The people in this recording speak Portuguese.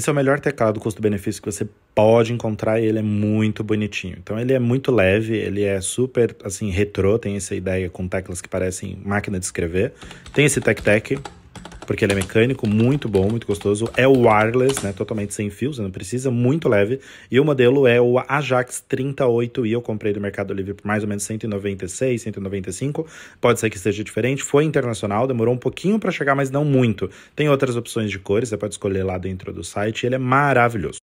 Esse é o melhor teclado custo-benefício que você pode encontrar e ele é muito bonitinho. Então ele é muito leve, ele é super assim retrô, tem essa ideia com teclas que parecem máquina de escrever. Tem esse tec-tec, porque ele é mecânico, muito bom, muito gostoso. É wireless, né? Totalmente sem fios. você né, não precisa, muito leve. E o modelo é o Ajax 38i, eu comprei do Mercado Livre por mais ou menos 196, 195. Pode ser que esteja diferente. Foi internacional, demorou um pouquinho para chegar, mas não muito. Tem outras opções de cores, você pode escolher lá dentro do site. Ele é maravilhoso.